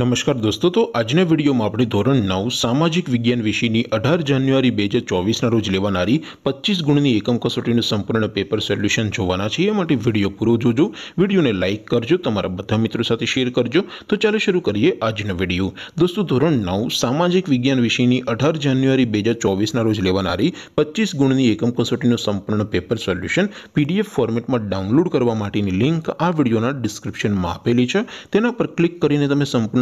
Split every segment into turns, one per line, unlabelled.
નમસ્કાર દોસ્તો તો આજના વિડીયોમાં આપણે ધોરણ નવ સામાજિક વિજ્ઞાન વિષયની અઢાર જાન્યુઆરી બે હજાર ચોવીસના રોજ લેવાનારી પચીસ ગુણની એકમ કસોટીનું સંપૂર્ણ પેપર સોલ્યુશન જોવાના છે એ માટે વિડીયો પૂરો જોજો વિડીયોને લાઇક કરજો તમારા બધા મિત્રો સાથે શેર કરજો તો ચાલો શરૂ કરીએ આજનો વિડીયો દોસ્તો ધોરણ નવ સામાજિક વિજ્ઞાન વિષયની અઢાર જાન્યુઆરી બે હજાર ચોવીસના રોજ લેવાનારી પચીસ ગુણની એકમ કસોટીનું સંપૂર્ણ પેપર સોલ્યુશન પીડીએફ ફોર્મેટમાં ડાઉનલોડ કરવા માટેની લિંક આ વિડીયોના ડિસ્ક્રિપ્શનમાં આપેલી છે તેના પર ક્લિક કરીને તમે સંપૂર્ણ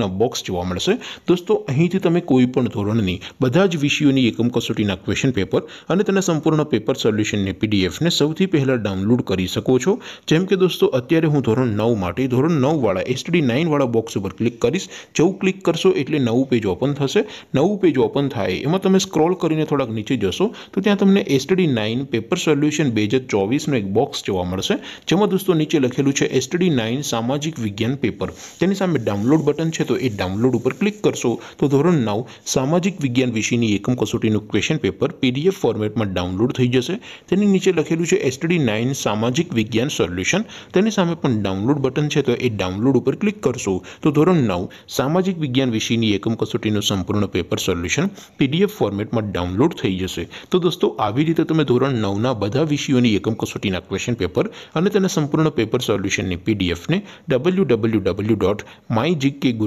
નો બોક્સ જોવા મળશે દોસ્તો અહીંથી તમને કોઈપણ ધોરણની બધા જ વિષયોની એકમ કસોટીના ક્વેશ્ચન પેપર અને તેના સંપૂર્ણનો પેપર સોલ્યુશન ને પીડીએફ ને સૌથી પહેલા ડાઉનલોડ કરી શકો છો જેમ કે દોસ્તો અત્યારે હું ધોરણ 9 માટે ધોરણ 9 વાળા STD 9 વાળા બોક્સ ઉપર ક્લિક કરીશ જેઉ ક્લિક કરશો એટલે નવું પેજ ઓપન થશે નવું પેજ ઓપન થાય એમાં તમે સ્ક્રોલ કરીને થોડક નીચે જશો તો ત્યાં તમને STD 9 પેપર સોલ્યુશન 2024 નો એક બોક્સ જોવા મળશે જેમાં દોસ્તો નીચે લખેલું છે STD 9 સામાજિક વિજ્ઞાન પેપર તેની સામે ડાઉનલોડ બટન તો ઈ ડાઉનલોડ ઉપર ક્લિક કરશો તો ધોરણ 9 સામાજિક વિજ્ઞાન વિષયની એકમ કસોટીનું ક્વેશ્ચન પેપર PDF ફોર્મેટમાં ડાઉનલોડ થઈ જશે તેની નીચે લખેલું છે STD 9 સામાજિક વિજ્ઞાન સોલ્યુશન તેની સામે પણ ડાઉનલોડ બટન છે તો ઈ ડાઉનલોડ ઉપર ક્લિક કરશો તો ધોરણ 9 સામાજિક વિજ્ઞાન વિષયની એકમ કસોટીનું સંપૂર્ણ પેપર સોલ્યુશન PDF ફોર્મેટમાં ડાઉનલોડ થઈ જશે તો દોસ્તો આ વિધે તમે ધોરણ 9 ના બધા વિષયોની એકમ કસોટીના ક્વેશ્ચન પેપર અને તેના સંપૂર્ણ પેપર સોલ્યુશનની PDF ને www.mygk